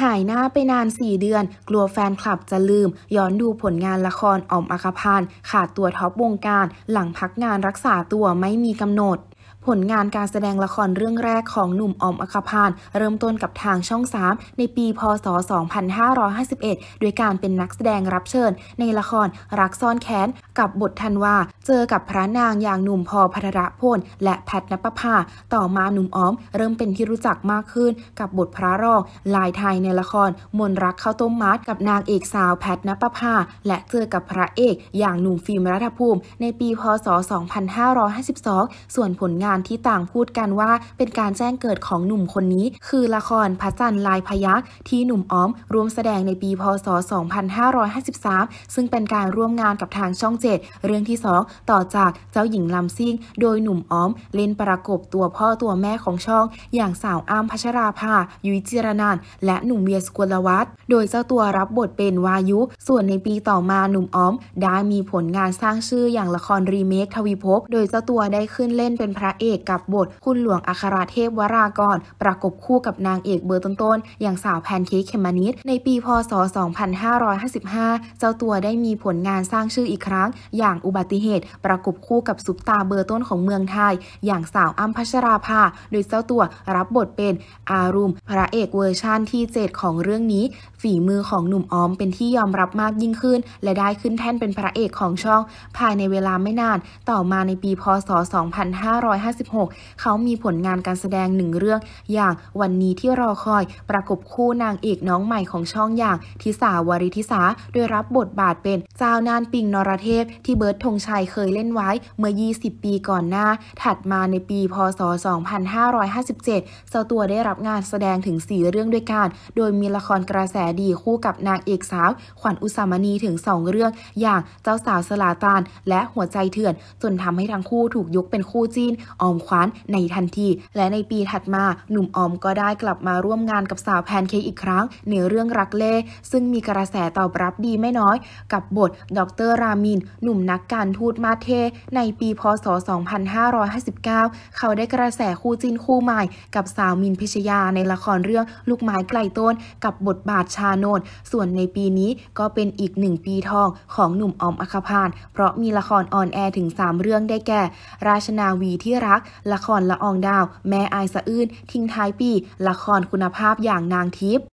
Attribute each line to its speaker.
Speaker 1: หายหน้าไปนาน 4 เดือน กลัวแฟนคลับจะลืม ย้อนดูผลงานละครออมอคพันขาดตัวท็อปวงการ หลังพักงานรักษาตัวไม่มีกำหนดผลงานการแสดงละครเรื่องแรกของหนุ่มอมอคพาน เริ่มต้นกับทางช่อง3ในปีพศ 2551โดยการเป็นนักแสดงรับเชิญในละครรักซ่อนแค้นกับบททันว่าเจอกับพระนางอย่างหนุ่มพอพัทระพลและแพทนปภาต่อมาหนุ่มออม เริ่มเป็นที่รู้จักมากขึ้นกับบทพระรองลายไทยในละครมนรักข้าวต้มมัดกับนางเอกสาวแพทนปภาและเจอกับพระเอกอย่างหนุ่มฟิล์มรัฐภูมิ ในปีพศ 2552 ส่วนผลงานารที่ต่างพูดกันว่าเป็นการแจ้งเกิดของหนุ่มคนนี้ คือละครพระจันทร์ลายพยักที่หนุ่มอ้อมร่วมแสดงในปีพศ 2553 ซึ่งเป็นการร่วมงานกับทางช่องเจ็ดเรื่องที่ 2 ต่อจากเจ้าหญิงลำซิ่ง โดยหนุ่มอ้อมเล่นประกบตัวพ่อตัวแม่ของช่อง อย่างสาวอ้ามพัชราภา ยุ้ยจิรนันและหนุ่มเวียสกุลวัฒน์โดยเจ้าตัวรับบทเป็นวายุ ส่วนในปีต่อมาหนุ่มอ้อม ได้มีผลงานสร้างชื่ออย่างละครรีเมคทวีภพโดยเจ้าตัวได้ขึ้นเล่นเป็นพระเอกกับบทคุณหลวงอัครเทพวรากร ประกบคู่กับนางเอกเบอร์ต้นๆอย่างสาวแพนเค้กเขมานิดในปีพศ 2555 เจ้าตัวได้มีผลงานสร้างชื่ออีกครั้ง อย่างอุบัติเหตุ ประกบคู่กับซุปตาเบอร์ต้นของเมืองไทย อย่างสาวอัมพัชราภา โดยเจ้าตัวรับบทเป็นอารุม พระเอกเวอร์ชั่นที่ 7 ของเรื่องนี้ ฝีมือของหนุ่มออมเป็นที่ยอมรับมากยิ่งขึ้นและได้ขึ้นแท่นเป็นพระเอกของช่อง ภายในเวลาไม่นานต่อมาในปีพศ 2555 2556เขามีผลงานการแสดงหนึ่งเรื่องอย่างวันนี้ที่รอคอยประกบคู่นางเอกน้องใหม่ของช่องอย่างทิสาวริทิสาโดยรับบทบาทเป็นเจ้านานปิงนรเทพที่เบิร์ตธงชัยเคยเล่นไว้เมื่อ 20 ปีก่อนหน้า ถัดมาในปีพศ 2557เจ้าตัวได้รับงานแสดงถึง 4 เรื่องด้วยกันโดยมีละครกระแสดีคู่กับนางเอกสาว ขวัญอุสามณีถึง 2 เรื่อง อย่างเจ้าสาวสลาตานและหัวใจเถื่อนจนทำให้ทั้งคู่ถูกยกเป็นคู่จีนออมควานในทันที และในปีถัดมาหนุ่มออมก็ได้กลับมาร่วมงานกับสาวแพนเค้กอีกครั้งในเรื่องรักเล่ซึ่งมีกระแสตอบรับดีไม่น้อย กับบทดรรามิน หนุ่มนักการทูตมาเท ในปีพศ 2559 เขาได้กระแสคู่จินคู่ใหม่ กับสาวมินพิชยาในละครเรื่องลูกไม้ไกลต้นกับบทบาทชาโนนส่วนในปีนี้ก็เป็นอีกหนึ่งปีทองของหนุ่มออมอัคพานเพราะมีละครออนแอร์ถึง 3 เรื่องได้แก่ ราชนาวีที่รักักละครละอองดาว แม่อายสะอื้น ทิ้งท้ายปีละครคุณภาพอย่างนางทิพย์